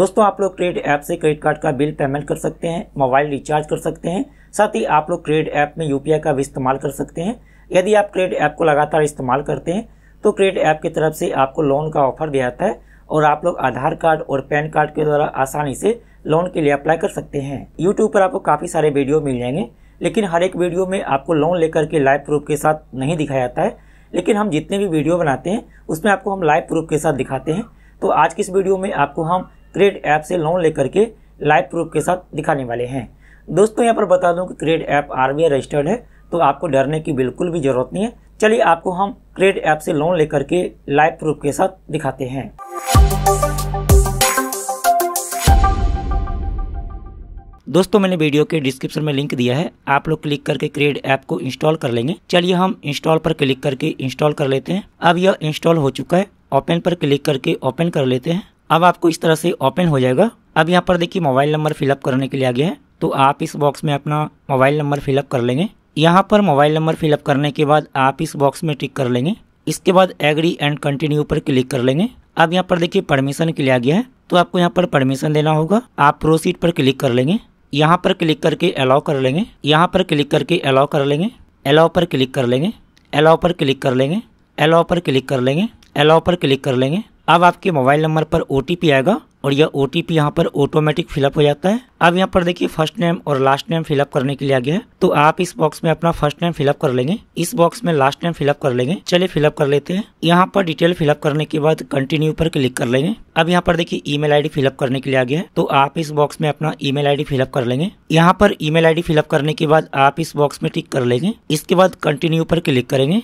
दोस्तों आप लोग क्रेडिट ऐप से क्रेडिट कार्ड का बिल पेमेंट कर सकते हैं मोबाइल रिचार्ज कर सकते हैं साथ ही आप लोग क्रेडिट ऐप में यूपीआई का भी इस्तेमाल कर सकते हैं यदि आप क्रेडिट ऐप को लगातार इस्तेमाल करते हैं तो क्रेडिट ऐप की तरफ से आपको लोन का ऑफर दिया जाता है और आप लोग आधार कार्ड और पैन कार्ड के द्वारा आसानी से लोन के लिए अप्लाई कर सकते हैं यूट्यूब पर आपको काफ़ी सारे वीडियो मिल जाएंगे लेकिन हर एक वीडियो में आपको लोन लेकर के लाइव प्रूफ के साथ नहीं दिखाया जाता है लेकिन हम जितने भी वीडियो बनाते हैं उसमें आपको हम लाइव प्रूफ के साथ दिखाते हैं तो आज की इस वीडियो में आपको हम क्रेड ऐप से लोन लेकर के लाइव प्रूफ के साथ दिखाने वाले हैं दोस्तों यहाँ पर बता दूँ कि क्रेड ऐप आर रजिस्टर्ड है तो आपको डरने की बिल्कुल भी ज़रूरत नहीं है चलिए आपको हम क्रेड ऐप से लोन लेकर के लाइव प्रूफ के साथ दिखाते हैं दोस्तों मैंने वीडियो के डिस्क्रिप्शन में लिंक दिया है आप लोग क्लिक करके क्रेड ऐप को इंस्टॉल कर लेंगे चलिए हम इंस्टॉल पर क्लिक करके इंस्टॉल कर लेते हैं अब यह इंस्टॉल हो चुका है ओपन पर क्लिक करके ओपन कर लेते हैं अब आपको इस तरह से ओपन हो जाएगा अब यहाँ पर देखिए मोबाइल नंबर फिलअप करने के लिए आ गया है तो आप इस बॉक्स में अपना मोबाइल नंबर फिलअप कर लेंगे यहाँ पर मोबाइल नंबर फिलअप करने के बाद आप इस बॉक्स में टिक कर लेंगे इसके बाद एग्री एंड कंटिन्यू पर क्लिक कर लेंगे अब यहाँ पर देखिए परमिशन के लिए आ गया है तो आपको यहाँ पर परमिशन देना होगा आप प्रोसीड पर क्लिक कर लेंगे यहाँ पर क्लिक करके अलाउ कर लेंगे यहाँ पर क्लिक करके अलाउ कर लेंगे अलाउ पर क्लिक कर लेंगे अलाउ पर क्लिक कर लेंगे अलाउ पर क्लिक कर लेंगे अलाउ पर क्लिक कर लेंगे अब आपके मोबाइल नंबर पर ओ आएगा और यह ओ टी यहाँ पर ऑटोमेटिक फिलअप हो जाता है अब यहाँ पर देखिए फर्स्ट नेम और लास्ट नेम फिलअप करने के लिए आ गया है तो आप इस बॉक्स में अपना फर्स्ट नेम फिलअप कर लेंगे इस बॉक्स में लास्ट नेम फिलअप कर लेंगे चलिए फिलअप कर लेते हैं यहाँ पर डिटेल फिलअप करने के बाद कंटिन्यू पर क्लिक कर लेंगे अब यहाँ पर देखिए ईमेल आईडी फिलअप करने के लिए आ गया है तो आप इस बॉक्स में अपना ईमेल आईडी फिलअप कर लेंगे यहाँ पर ईमेल आईडी फिलअप करने के बाद आप इस बॉक्स में टिक कर लेंगे इसके बाद कंटिन्यू पर क्लिक करेंगे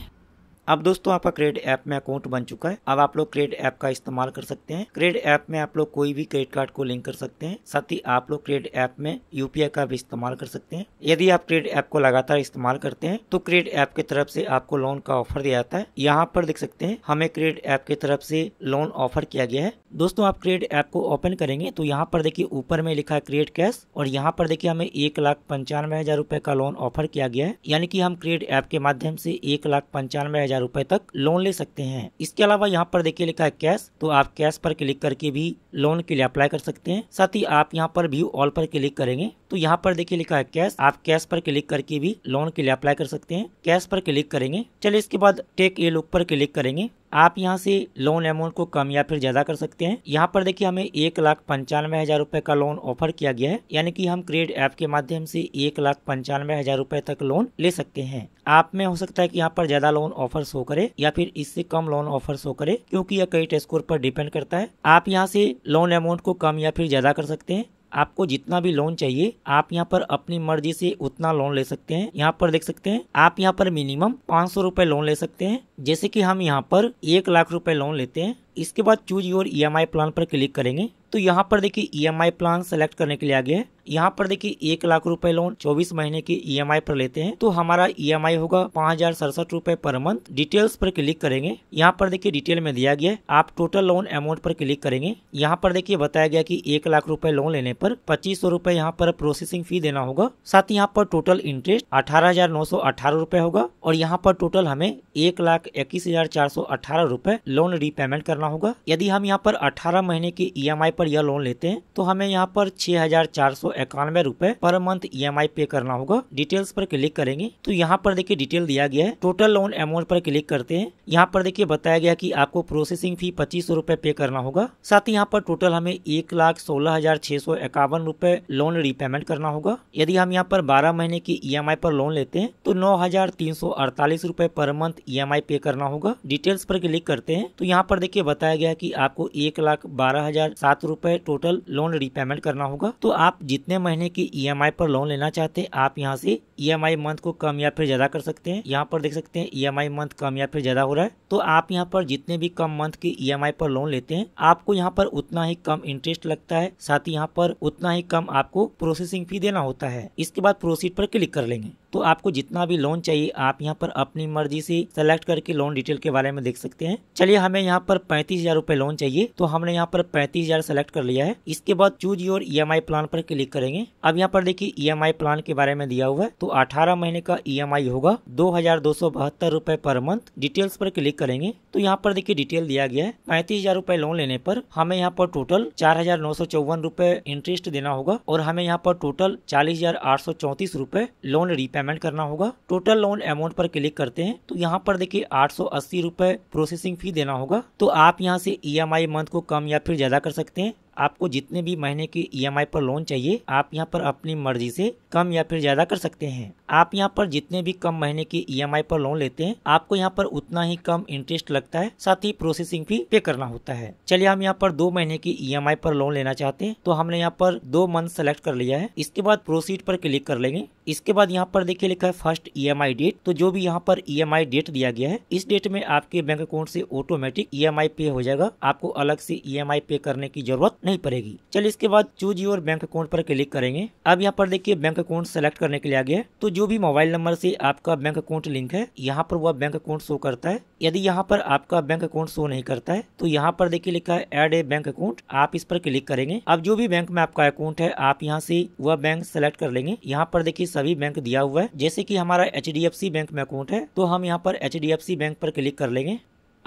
अब दोस्तों आपका क्रेड ऐप में अकाउंट बन चुका है अब आप लोग क्रेड ऐप का इस्तेमाल कर सकते हैं क्रेड ऐप में आप लोग कोई भी क्रेडिट कार्ड को लिंक कर सकते हैं साथ ही आप लोग क्रेड ऐप में यूपीआई का भी इस्तेमाल कर सकते हैं यदि आप क्रेड ऐप को लगातार इस्तेमाल करते हैं तो क्रेड ऐप की तरफ से आपको लोन का ऑफर दिया जाता है यहाँ पर देख सकते हैं हमें क्रेड ऐप की तरफ से लोन ऑफर किया गया है दोस्तों आप क्रेड ऐप को ओपन करेंगे तो यहाँ पर देखिए ऊपर में लिखा है क्रेड कैश और यहाँ पर देखिए हमें एक लाख पंचानवे हजार रूपए का लोन ऑफर किया गया है यानी कि हम क्रेड ऐप के माध्यम से एक लाख पंचानवे हजार हजार रूपए तक लोन ले सकते हैं इसके अलावा यहाँ पर देखिए लिखा है कैश तो आप कैश पर क्लिक करके भी लोन के लिए अप्लाई कर सकते हैं साथ ही आप यहाँ पर व्यू ऑल पर क्लिक करेंगे तो यहाँ पर देखिए लिखा है कैश आप कैश पर क्लिक करके भी लोन के लिए अप्लाई कर सकते हैं कैश पर क्लिक करेंगे चलिए इसके बाद टेक ए लुक पर क्लिक करेंगे आप यहाँ से लोन अमाउंट को कम या फिर ज्यादा कर सकते हैं यहाँ पर देखिए हमें एक लाख पंचानवे हजार रुपए का लोन ऑफर किया गया है यानी कि हम क्रेडिट ऐप के माध्यम से एक लाख पंचानवे हजार रुपए तक लोन ले सकते हैं आप में हो सकता है कि यहाँ पर ज्यादा लोन ऑफर शो करे या फिर इससे कम लोन ऑफर शो करे क्योंकि यह क्रेडिट स्कोर पर डिपेंड करता है आप यहाँ से लोन अमाउंट को कम या फिर ज्यादा कर सकते हैं आपको जितना भी लोन चाहिए आप यहाँ पर अपनी मर्जी से उतना लोन ले सकते हैं यहाँ पर देख सकते हैं आप यहाँ पर मिनिमम पाँच सौ रूपए लोन ले सकते हैं जैसे कि हम यहाँ पर एक लाख रुपए लोन लेते हैं इसके बाद चूज योर ई प्लान पर क्लिक करेंगे तो यहाँ पर देखिए ईएमआई प्लान सेलेक्ट करने के लिए आगे यहाँ पर देखिए एक लाख रुपए लोन 24 महीने की ईएमआई e पर लेते हैं तो हमारा ईएमआई e होगा पाँच हजार सड़सठ रूपए पर मंथ डिटेल्स पर क्लिक करेंगे यहाँ पर देखिए डिटेल में दिया गया आप टोटल लोन अमाउंट पर क्लिक करेंगे यहाँ पर देखिए बताया गया कि एक लाख रूपए लोन लेने पर पच्चीस सौ रूपए यहाँ पर प्रोसेसिंग फी देना होगा साथ ही यहाँ पर टोटल इंटरेस्ट अठारह हजार नौ सौ अठारह रूपए होगा और यहाँ पर टोटल हमें एक लाख इक्कीस हजार चार सौ अठारह रूपए लोन रीपेमेंट करना होगा यदि हम यहाँ पर अठारह महीने की ई e पर पर यह लोन लेते हैं तो हमें यहाँ पर छह हजार चार सौ इक्यानवे रूपए पर मंथ ई पे करना होगा डिटेल्स पर क्लिक करेंगे तो यहाँ पर देखिए डिटेल दिया गया है टोटल लोन अमाउंट पर क्लिक करते हैं यहाँ पर देखिए बताया गया कि आपको प्रोसेसिंग फी पच्चीस सौ पे करना होगा साथ ही यहाँ पर टोटल हमें एक लाख सोलह हजार छह सौ इक्यावन रूपए लोन रिपेमेंट करना होगा यदि हम यहाँ पर बारह महीने की ई e पर लोन लेते हैं तो नौ हजार तीन सौ अड़तालीस रूपए पर मंथ ई पे करना होगा डिटेल्स पर क्लिक करते हैं तो यहाँ पर देखिए बताया गया की आपको एक लाख बारह हजार सात रुपए टोटल लोन रिपेमेंट करना होगा तो आप जितने महीने की ई e पर लोन लेना चाहते हैं आप यहाँ से ई e मंथ को कम या फिर ज्यादा कर सकते हैं यहाँ पर देख सकते हैं ई e मंथ कम या फिर ज्यादा हो रहा है तो आप यहाँ पर जितने भी कम मंथ की ई पर लोन लेते हैं आपको यहाँ पर उतना ही कम इंटरेस्ट लगता है साथ ही यहाँ पर उतना ही कम आपको प्रोसेसिंग फी देना होता है इसके बाद प्रोसीड पर क्लिक कर लेंगे तो आपको जितना भी लोन चाहिए आप यहाँ पर अपनी मर्जी से सेलेक्ट करके लोन डिटेल के बारे में देख सकते हैं चलिए हमें यहाँ पर पैंतीस हजार रूपए लोन चाहिए तो हमने यहाँ पर पैंतीस हजार सेलेक्ट कर लिया है इसके बाद चूज योर ई प्लान पर क्लिक करेंगे अब यहाँ पर देखिए ई e प्लान के बारे में दिया हुआ है तो अठारह महीने का ई e होगा दो हजार दो सौ बहत्तर पर मंथ डिटेल्स पर क्लिक करेंगे तो यहाँ पर देखिए डिटेल दिया गया है पैंतीस हजार रूपए लोन लेने पर हमें यहाँ पर टोटल चार हजार नौ सौ चौवन रूपए इंटरेस्ट देना होगा और हमें यहाँ पर टोटल चालीस हजार आठ सौ चौतीस रूपए लोन रिपेमेंट पेमेंट करना होगा टोटल लोन अमाउंट पर क्लिक करते हैं तो यहाँ पर देखिए आठ सौ अस्सी रुपए प्रोसेसिंग फी देना होगा तो आप यहाँ से ई एम आई मंथ को कम या फिर ज्यादा कर सकते हैं आपको जितने भी महीने के ईएमआई e पर लोन चाहिए आप यहाँ पर अपनी मर्जी से कम या फिर ज्यादा कर सकते हैं आप यहाँ पर जितने भी कम महीने की ईएमआई e पर लोन लेते हैं आपको यहाँ पर उतना ही कम इंटरेस्ट लगता है साथ ही प्रोसेसिंग फी पे करना होता है चलिए हम यहाँ पर दो महीने की ईएमआई e पर लोन लेना चाहते हैं तो हमने यहाँ पर दो मंथ सेलेक्ट कर लिया है इसके बाद प्रोसीड पर क्लिक कर लेंगे इसके बाद यहाँ पर देखिए लिखा है फर्स्ट ई डेट तो जो भी यहाँ पर ई e डेट दिया गया है इस डेट में आपके बैंक अकाउंट से ऑटोमेटिक ई पे हो जाएगा आपको अलग से ई e पे करने की जरूरत नहीं पड़ेगी चलिए इसके बाद चूज योर बैंक अकाउंट पर क्लिक करेंगे अब यहाँ पर देखिए बैंक अकाउंट सेलेक्ट करने के लिए आ गया है तो जो भी मोबाइल नंबर से आपका बैंक अकाउंट लिंक है यहाँ पर वह बैंक अकाउंट शो करता है यदि यहाँ पर आपका बैंक अकाउंट शो नहीं करता है तो यहाँ पर देखिए लिखा है एड ए बैंक अकाउंट आप इस पर क्लिक करेंगे अब जो भी बैंक में आपका अकाउंट है आप यहाँ से वह बैंक सेलेक्ट कर लेंगे यहाँ पर देखिए सभी बैंक दिया हुआ है जैसे की हमारा एच बैंक में अकाउंट है तो हम यहाँ पर एच बैंक पर क्लिक कर लेंगे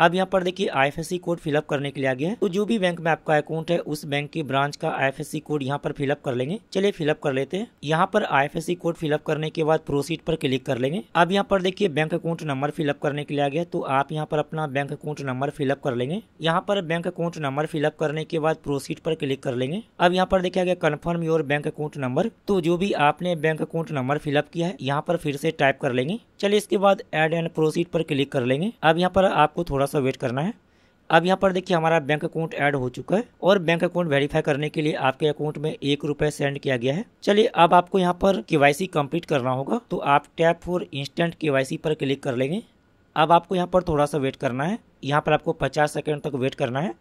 अब यहाँ पर देखिए आईएफएससी कोड फिलअप करने के लिए गया है तो जो भी बैंक में आपका अकाउंट है उस बैंक की ब्रांच का आईएफएससी कोड यहाँ पर फिलअप कर लेंगे चलिए फिलअप कर लेते हैं यहाँ पर आईएफएससी कोड फिलअप करने के बाद प्रोसीड पर क्लिक कर लेंगे अब यहाँ पर देखिए बैंक अकाउंट नंबर फिलअप करने के लिए आ है तो आप यहाँ पर अपना बैंक अकाउंट नंबर फिलअप कर लेंगे यहाँ पर बैंक अकाउंट नंबर फिलअप करने के बाद प्रोसीड पर क्लिक कर लेंगे अब यहाँ पर देखिए गया confirm your bank account number तो जो भी आपने बैंक अकाउंट नंबर फिलअप किया है यहाँ पर फिर से टाइप कर लेंगे चलिए इसके बाद एड एंड प्रोसीड पर क्लिक कर लेंगे अब यहाँ पर आपको थोड़ा सा वेट करना है अब यहाँ पर देखिए हमारा बैंक अकाउंट ऐड हो चुका है और बैंक अकाउंट वेरीफाई करने के लिए आपके अकाउंट में एक रुपए सेंड किया गया है चलिए अब आपको यहाँ पर केवाईसी कंप्लीट करना होगा तो आप टैप फॉर इंस्टेंट केवाईसी पर क्लिक कर लेंगे अब आपको यहाँ पर थोड़ा सा वेट करना है यहाँ पर आपको 50 सेकंड तक वेट करना है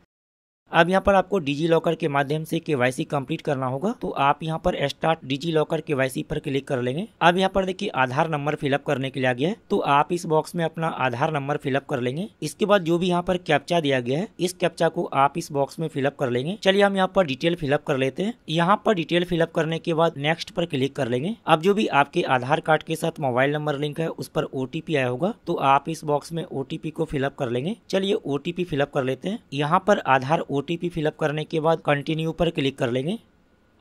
अब यहाँ पर आपको डिजी लॉकर के माध्यम से केवाईसी कंप्लीट करना होगा तो आप यहाँ पर स्टार्ट डिजी लॉकर केवाईसी पर क्लिक कर लेंगे अब यहाँ पर देखिए आधार नंबर फिलअप करने के लिए आ गया है तो आप इस बॉक्स में अपना आधार नंबर फिलअप कर लेंगे इसके बाद जो भी यहाँ पर कैप्चा दिया गया है इस कैप्चा को आप इस बॉक्स में फिलअप कर लेंगे चलिए हम यहाँ पर डिटेल फिलअप कर लेते हैं यहाँ पर डिटेल फिलअप करने के बाद नेक्स्ट पर क्लिक कर लेंगे अब जो भी आपके आधार कार्ड के साथ मोबाइल नंबर लिंक है उस पर ओटीपी आया होगा तो आप इस बॉक्स में ओटीपी को फिलअप कर लेंगे चलिए ओटीपी फिलअप कर लेते हैं यहाँ पर आधार ओ टी फिलअप करने के बाद कंटिन्यू पर क्लिक कर लेंगे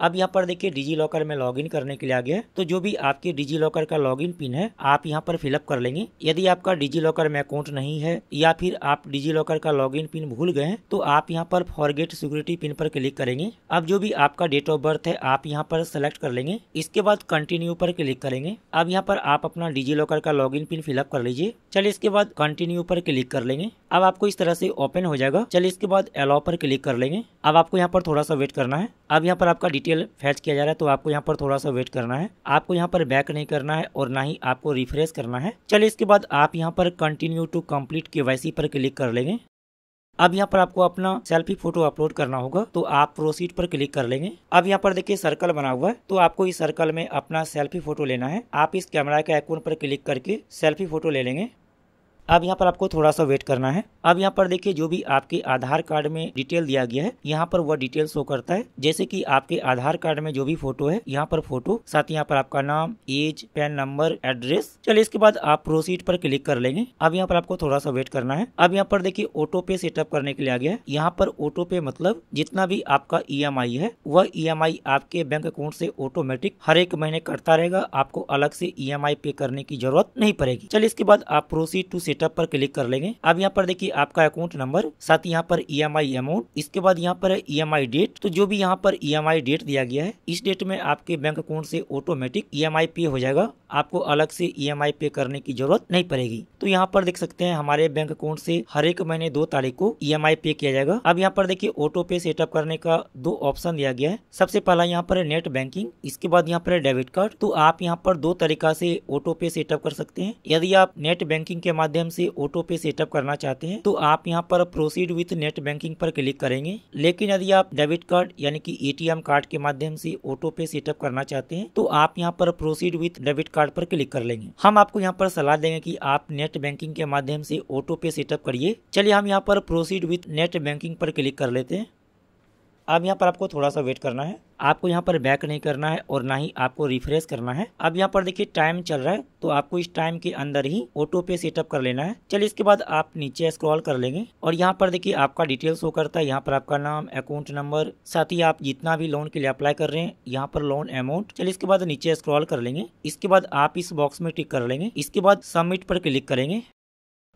अब यहाँ पर देखिए डिजी लॉकर में लॉगिन करने के लिए आ गया है तो जो भी आपके डिजी लॉकर का लॉगिन पिन है आप यहाँ पर फिलअप कर लेंगे यदि आपका डिजी लॉकर में अकाउंट नहीं है या फिर आप डिजी लॉकर का लॉगिन पिन भूल गए तो आप यहाँ पर फॉरगेट सिक्योरिटी पिन पर क्लिक करेंगे अब जो भी आपका डेट ऑफ बर्थ है आप यहाँ पर सिलेक्ट कर लेंगे इसके बाद कंटिन्यू पर क्लिक करेंगे अब यहाँ पर आप अपना डिजी लॉकर का इन पिन फिलअप कर लीजिए चलिए इसके बाद कंटिन्यू पर क्लिक कर लेंगे अब आपको इस तरह से ओपन हो जाएगा चलिए इसके बाद अलाउ पर क्लिक कर लेंगे अब आपको यहाँ पर थोड़ा सा वेट करना है अब यहाँ पर आपका डिटेल फैच किया जा रहा है तो आपको यहाँ पर थोड़ा सा वेट करना है आपको यहाँ पर बैक नहीं करना है और ना ही आपको रिफ्रेश करना है चलिए इसके बाद आप यहाँ पर कंटिन्यू टू कम्प्लीट के पर क्लिक कर लेंगे अब यहाँ पर आपको अपना सेल्फी फोटो अपलोड करना होगा तो आप प्रोसीड पर क्लिक कर लेंगे अब यहाँ पर देखिए सर्कल बना हुआ है तो आपको इस सर्कल में अपना सेल्फी फोटो लेना है आप इस कैमरा के आइकोन पर क्लिक करके सेल्फी फोटो ले लेंगे अब यहाँ पर आपको थोड़ा सा वेट करना है अब यहाँ पर देखिए जो भी आपके आधार कार्ड में डिटेल दिया गया है यहाँ पर वह डिटेल शो करता है जैसे कि आपके आधार कार्ड में जो भी फोटो है यहाँ पर फोटो साथ ही यहाँ पर आपका नाम एज पैन नंबर एड्रेस चलिए इसके बाद आप प्रोसीड पर क्लिक कर लेंगे अब यहाँ पर आपको थोड़ा सा वेट करना है अब यहाँ पर देखिए ऑटो पे सेटअप करने के लिए आ गया है यहाँ पर ऑटो पे मतलब जितना भी आपका ई e है वह ई e आपके बैंक अकाउंट से ऑटोमेटिक हर एक महीने कटता रहेगा आपको अलग से ई e पे करने की जरूरत नहीं पड़ेगी चलिए इसके बाद आप प्रोसीड टू सेट सेटअप पर क्लिक कर लेंगे अब यहाँ पर देखिए आपका अकाउंट नंबर साथ ही यहाँ पर ई e अमाउंट इसके बाद यहाँ पर ई e डेट तो जो भी यहाँ पर ई e डेट दिया गया है इस डेट में आपके बैंक अकाउंट से ऑटोमेटिक ई पे हो जाएगा आपको अलग से ई e पे करने की जरूरत नहीं पड़ेगी तो यहाँ पर देख सकते हैं हमारे बैंक अकाउंट से हर एक महीने दो तारीख को ई e पे किया जाएगा अब यहाँ पर देखिए ऑटो पे सेटअप करने का दो ऑप्शन दिया गया है सबसे पहला यहाँ पर है नेट बैंकिंग इसके बाद यहाँ पर है डेबिट कार्ड तो आप यहाँ पर दो तरीका से ऑटो पे सेटअप कर सकते हैं यदि आप नेट बैंकिंग के माध्यम से ऑटो पे सेटअप करना चाहते हैं तो आप यहाँ पर प्रोसीड विथ नेट बैंकिंग पर क्लिक करेंगे लेकिन यदि आप डेबिट कार्ड यानी की ए कार्ड के माध्यम से ऑटो पे सेटअप करना चाहते हैं तो आप यहाँ पर प्रोसीड विथ डेबिट कार्ड पर क्लिक कर लेंगे हम आपको यहाँ पर सलाह देंगे कि आप नेट बैंकिंग के माध्यम से ऑटो पे सेटअप करिए चलिए हम यहाँ पर प्रोसीड विथ नेट बैंकिंग पर क्लिक कर लेते हैं अब यहाँ पर आपको थोड़ा सा वेट करना है आपको यहाँ पर बैक नहीं करना है और ना ही आपको रिफ्रेश करना है अब यहाँ पर देखिए टाइम चल रहा है तो आपको इस टाइम के अंदर ही ऑटो पे सेटअप कर लेना है चलिए इसके बाद आप नीचे स्क्रॉल कर लेंगे और यहाँ पर देखिए आपका डिटेल शो करता है यहाँ पर आपका नाम अकाउंट नंबर साथ ही आप जितना भी लोन के लिए अप्लाई कर रहे हैं यहाँ पर लोन अमाउंट चलिए इसके बाद नीचे स्क्रॉल कर लेंगे इसके बाद आप इस बॉक्स में टिक कर लेंगे इसके बाद सबमिट पर क्लिक करेंगे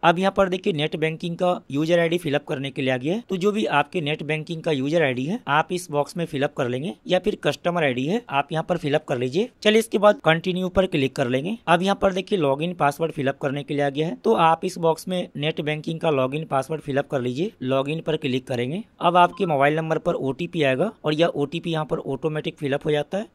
अब यहाँ पर देखिए नेट बैंकिंग का यूजर आईडी फिलअप करने के लिए आ गया है तो जो भी आपके नेट बैंकिंग का यूजर आईडी है आप इस बॉक्स में फिलअप कर लेंगे या फिर कस्टमर आईडी है आप यहाँ पर फिलअप कर लीजिए चलिए इसके बाद कंटिन्यू पर क्लिक कर लेंगे अब यहाँ पर देखिए लॉग इन पासवर्ड फिलअप करने के लिए आ गया है तो आप इस बॉक्स में नेट बैंकिंग का लॉग इन पासवर्ड फिलअप कर लीजिए लॉग इन पर क्लिक करेंगे अब आपके मोबाइल नंबर पर ओटीपी आएगा और यह ओटीपी यहाँ पर ऑटोमेटिक फिलअप हो जाता है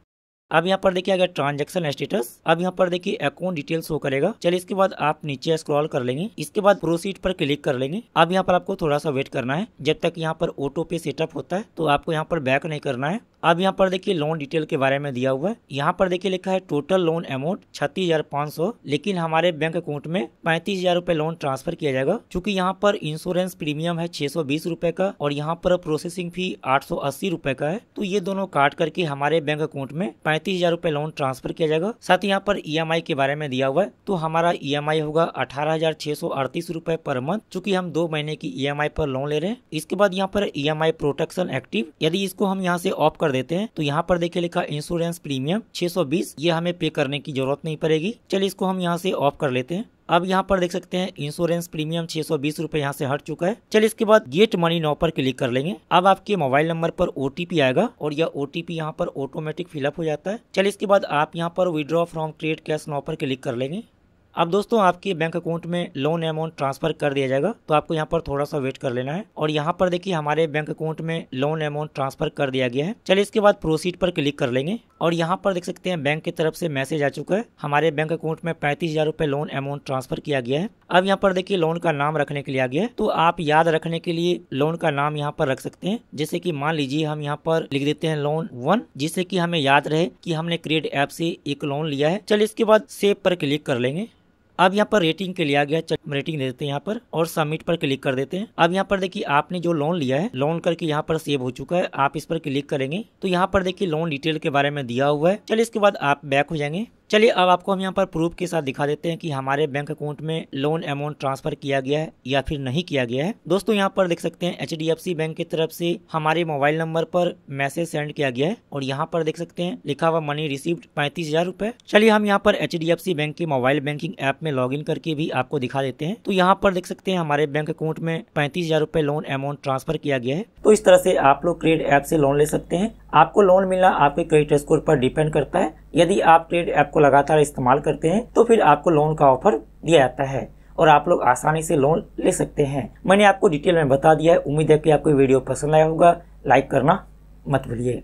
अब यहाँ पर देखिए अगर ट्रांजेक्शन स्टेटस अब यहाँ पर देखिए अकाउंट डिटेल शो करेगा चलिए इसके बाद आप नीचे स्क्रॉल कर लेंगे इसके बाद प्रोसीड पर क्लिक कर लेंगे अब यहाँ पर आपको थोड़ा सा वेट करना है जब तक यहाँ पर ऑटो पे सेटअप होता है तो आपको यहाँ पर बैक नहीं करना है अब यहाँ पर देखिए लोन डिटेल के बारे में दिया हुआ है यहाँ पर देखिए लिखा है टोटल लोन अमाउंट छत्तीस हजार सौ लेकिन हमारे बैंक अकाउंट में पैंतीस हजार रूपए लोन ट्रांसफर किया जाएगा क्योंकि यहाँ पर इंश्योरेंस प्रीमियम है छह सौ बीस रूपए का और यहाँ पर प्रोसेसिंग फी आठ सौ अस्सी रूपए का है तो ये दोनों काट करके हमारे बैंक अकाउंट में पैंतीस हजार रूपए लोन ट्रांसफर किया जाएगा साथ ही यहाँ पर ई e के बारे में दिया हुआ है तो हमारा ई e होगा अठारह हजार छह सौ अड़तीस रूपए पर मंथ चूंकि हम दो महीने की ई e पर लोन ले रहे हैं इसके बाद यहाँ पर ई प्रोटेक्शन एक्टिव यदि इसको हम यहाँ से ऑफ कर देते हैं तो यहाँ पर देखिए लिखा इंश्योरेंस प्रीमियम छह ये हमें पे करने की जरूरत नहीं पड़ेगी चलिए इसको हम यहाँ से ऑफ कर लेते हैं अब यहाँ पर देख सकते हैं इंश्योरेंस प्रीमियम छह सौ बीस रूपए यहाँ से हट चुका है चलिए इसके बाद गेट मनी नो पर क्लिक कर लेंगे अब आपके मोबाइल नंबर पर ओटीपी आएगा और यह ओटीपी यहाँ पर ऑटोमेटिक फिलअप हो जाता है चलिए इसके बाद आप यहाँ पर withdraw from trade cash now पर क्लिक कर लेंगे अब दोस्तों आपके बैंक अकाउंट में लोन अमाउंट ट्रांसफर कर दिया जाएगा तो आपको यहाँ पर थोड़ा सा वेट कर लेना है और यहाँ पर देखिए हमारे बैंक अकाउंट में लोन अमाउंट ट्रांसफर कर दिया गया है चलिए इसके बाद प्रोसीड पर क्लिक कर लेंगे और यहाँ पर देख सकते हैं बैंक की तरफ से मैसेज आ चुका है हमारे बैंक अकाउंट में पैंतीस हजार रूपए लोन अमाउंट ट्रांसफर किया गया है अब यहाँ पर देखिए लोन का नाम रखने के लिए आ गया है तो आप याद रखने के लिए लोन का नाम यहाँ पर रख सकते हैं जैसे की मान लीजिए हम यहाँ पर लिख देते हैं लोन वन जिससे की हमें याद रहे की हमने क्रिएट ऐप से एक लोन लिया है चलिए इसके बाद सेव पर क्लिक कर लेंगे अब यहाँ पर रेटिंग के लिया गया रेटिंग दे देते हैं यहाँ पर और सबमिट पर क्लिक कर देते हैं अब यहाँ पर देखिए आपने जो लोन लिया है लोन करके यहाँ पर सेव हो चुका है आप इस पर क्लिक करेंगे तो यहाँ पर देखिए लोन डिटेल के बारे में दिया हुआ है चलिए इसके बाद आप बैक हो जाएंगे चलिए अब आपको हम यहाँ पर प्रूफ के साथ दिखा देते हैं कि हमारे बैंक अकाउंट में लोन अमाउंट ट्रांसफर किया गया है या फिर नहीं किया गया है दोस्तों यहाँ पर देख सकते हैं एच बैंक की तरफ से हमारे मोबाइल नंबर पर मैसेज सेंड किया गया है और यहाँ पर देख सकते हैं लिखा हुआ मनी रिसीव पैंतीस हजार रुपए चलिए हम यहाँ पर एच बैंक के मोबाइल बैंकिंग ऐप में लॉग करके भी आपको दिखा देते हैं तो यहाँ पर देख सकते हैं हमारे बैंक अकाउंट में पैंतीस हजार लोन अमाउंट ट्रांसफर किया गया है तो इस तरह से आप लोग क्रेडिट ऐप से लोन ले सकते हैं आपको लोन मिलना आपके क्रेडिट स्कोर पर डिपेंड करता है यदि आप ट्रेड ऐप को लगातार इस्तेमाल करते हैं तो फिर आपको लोन का ऑफर दिया जाता है और आप लोग आसानी से लोन ले सकते हैं मैंने आपको डिटेल में बता दिया है उम्मीद है कि आपको वीडियो पसंद आया होगा लाइक करना मत भूलिए